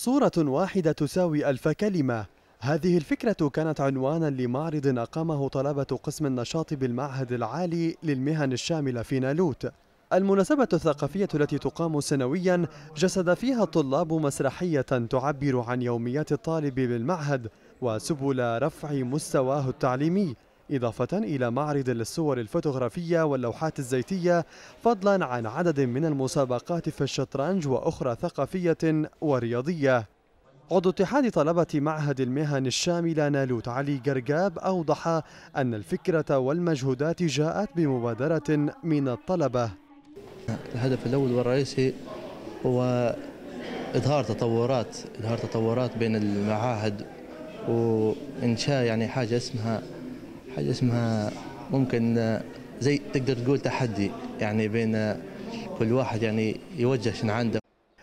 صورة واحدة تساوي ألف كلمة هذه الفكرة كانت عنوانا لمعرض أقامه طلبة قسم النشاط بالمعهد العالي للمهن الشاملة في نالوت المناسبة الثقافية التي تقام سنويا جسد فيها الطلاب مسرحية تعبر عن يوميات الطالب بالمعهد وسبل رفع مستواه التعليمي إضافة إلى معرض للصور الفوتوغرافية واللوحات الزيتية فضلا عن عدد من المسابقات في الشطرنج وأخرى ثقافية ورياضية عضو اتحاد طلبة معهد المهن الشاملة نالوت علي قرقاب أوضح أن الفكرة والمجهودات جاءت بمبادرة من الطلبة الهدف الأول والرئيسي هو إظهار تطورات إظهار تطورات بين المعاهد وإنشاء يعني حاجة اسمها حاجه اسمها ممكن آه، زي تقدر تقول تحدي يعني بين آه، كل واحد يعني يوجه شنو عنده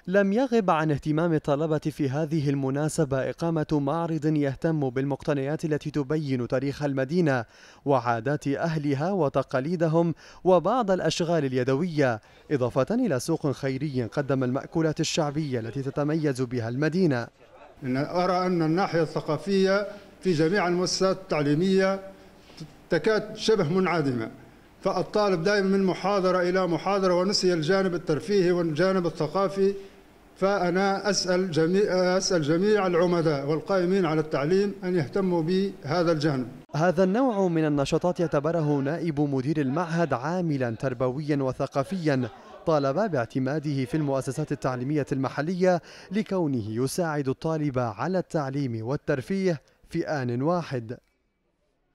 لم يغب عن اهتمام الطلبة في هذه المناسبة إقامة معرض يهتم بالمقتنيات التي تبين تاريخ المدينة وعادات أهلها وتقاليدهم وبعض الأشغال اليدوية إضافة إلى سوق خيري قدم المأكولات الشعبية التي تتميز بها المدينة أرى أن الناحية الثقافية في جميع المؤسسات التعليمية تكاد شبه منعدمة فالطالب دائما من محاضرة إلى محاضرة ونسي الجانب الترفيهي والجانب الثقافي فأنا أسأل جميع, أسأل جميع العمداء والقائمين على التعليم أن يهتموا بهذا الجانب هذا النوع من النشاطات يعتبره نائب مدير المعهد عاملا تربويا وثقافيا طالب باعتماده في المؤسسات التعليمية المحلية لكونه يساعد الطالب على التعليم والترفيه في آن واحد